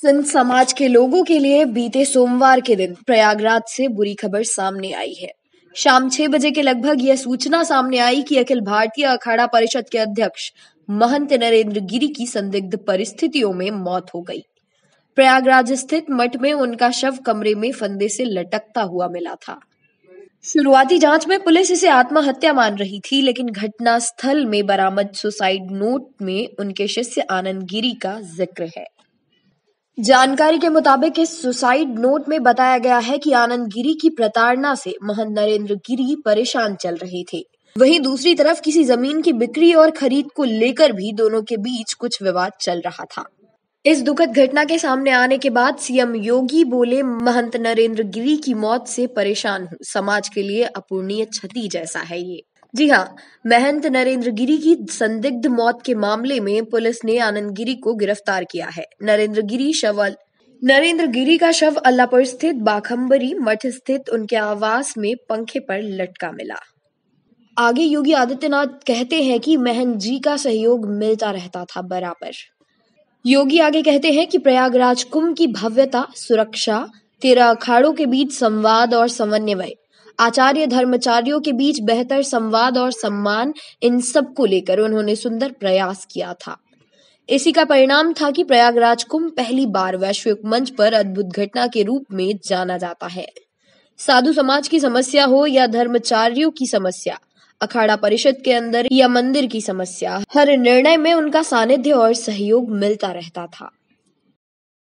सिंध समाज के लोगों के लिए बीते सोमवार के दिन प्रयागराज से बुरी खबर सामने आई है शाम छह बजे के लगभग यह सूचना सामने आई कि अखिल भारतीय अखाड़ा परिषद के अध्यक्ष महंत नरेंद्र गिरी की संदिग्ध परिस्थितियों में मौत हो गई प्रयागराज स्थित मठ में उनका शव कमरे में फंदे से लटकता हुआ मिला था शुरुआती जांच में पुलिस इसे आत्महत्या मान रही थी लेकिन घटना स्थल में बरामद सुसाइड नोट में उनके शिष्य आनंद गिरी का जिक्र है जानकारी के मुताबिक इस सुसाइड नोट में बताया गया है कि आनंद गिरी की प्रताड़ना से महंत नरेंद्र गिरी परेशान चल रहे थे वहीं दूसरी तरफ किसी जमीन की बिक्री और खरीद को लेकर भी दोनों के बीच कुछ विवाद चल रहा था इस दुखद घटना के सामने आने के बाद सीएम योगी बोले महंत नरेंद्र गिरी की मौत से परेशान हूँ समाज के लिए अपूर्णीय क्षति जैसा है ये जी हाँ महंत नरेंद्र गिरी की संदिग्ध मौत के मामले में पुलिस ने आनंद गिरी को गिरफ्तार किया है नरेंद्र गिरी शवल नरेंद्र गिरी का शव अल्लापुर स्थित बाखंबरी मठ स्थित उनके आवास में पंखे पर लटका मिला आगे योगी आदित्यनाथ कहते हैं कि महंत जी का सहयोग मिलता रहता था बराबर योगी आगे कहते हैं कि प्रयागराज कुंभ की भव्यता सुरक्षा तेरह अखाड़ों के बीच संवाद और समन्वय आचार्य धर्मचार्यों के बीच बेहतर संवाद और सम्मान इन सब को लेकर उन्होंने सुंदर प्रयास किया था इसी का परिणाम था कि प्रयागराज कुंभ पहली बार वैश्विक मंच पर अद्भुत घटना के रूप में जाना जाता है साधु समाज की समस्या हो या धर्मचार्यों की समस्या अखाड़ा परिषद के अंदर या मंदिर की समस्या हर निर्णय में उनका सानिध्य और सहयोग मिलता रहता था